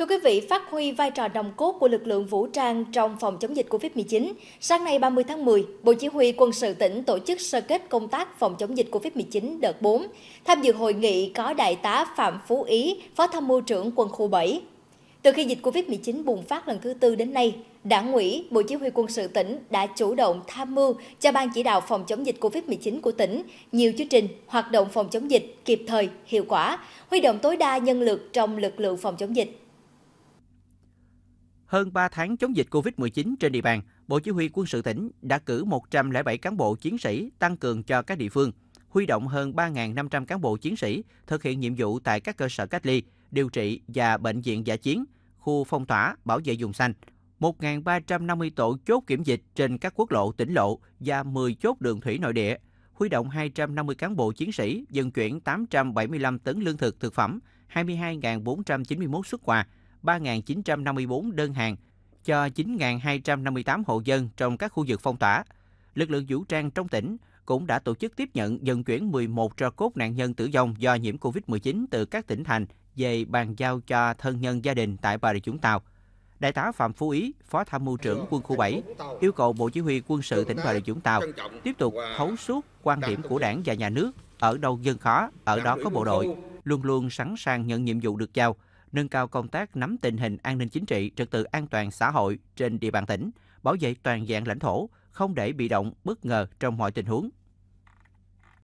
Thưa quý vị, phát huy vai trò đồng cốt của lực lượng vũ trang trong phòng chống dịch COVID-19, sáng nay 30 tháng 10, Bộ Chỉ huy Quân sự tỉnh tổ chức sơ kết công tác phòng chống dịch COVID-19 đợt 4. Tham dự hội nghị có Đại tá Phạm Phú Ý, Phó Tham mưu trưởng Quân khu 7. Từ khi dịch COVID-19 bùng phát lần thứ tư đến nay, Đảng ủy, Bộ Chỉ huy Quân sự tỉnh đã chủ động tham mưu cho Ban chỉ đạo phòng chống dịch COVID-19 của tỉnh nhiều chương trình, hoạt động phòng chống dịch kịp thời, hiệu quả, huy động tối đa nhân lực trong lực lượng phòng chống dịch. Hơn 3 tháng chống dịch COVID-19 trên địa bàn, Bộ Chỉ huy Quân sự tỉnh đã cử 107 cán bộ chiến sĩ tăng cường cho các địa phương, huy động hơn 3.500 cán bộ chiến sĩ thực hiện nhiệm vụ tại các cơ sở cách ly, điều trị và bệnh viện giả chiến, khu phong tỏa, bảo vệ vùng xanh, 1.350 tổ chốt kiểm dịch trên các quốc lộ, tỉnh lộ và 10 chốt đường thủy nội địa, huy động 250 cán bộ chiến sĩ, dân chuyển 875 tấn lương thực thực phẩm, 22.491 xuất quà, 3.954 đơn hàng cho 9.258 hộ dân trong các khu vực phong tỏa. Lực lượng vũ trang trong tỉnh cũng đã tổ chức tiếp nhận dân chuyển 11 tro cốt nạn nhân tử vong do nhiễm COVID-19 từ các tỉnh thành về bàn giao cho thân nhân gia đình tại Bà Rịa Vũng Tàu. Đại tá Phạm Phú Ý, Phó Tham mưu trưởng quân khu 7, yêu cầu Bộ Chỉ huy quân sự tỉnh Bà Rịa Vũng Tàu tiếp tục thấu suốt quan điểm của đảng và nhà nước, ở đâu dân khó, ở đó có bộ đội, luôn luôn sẵn sàng nhận nhiệm vụ được giao – nâng cao công tác nắm tình hình an ninh chính trị, trật tự an toàn xã hội trên địa bàn tỉnh, bảo vệ toàn diện lãnh thổ, không để bị động, bất ngờ trong mọi tình huống,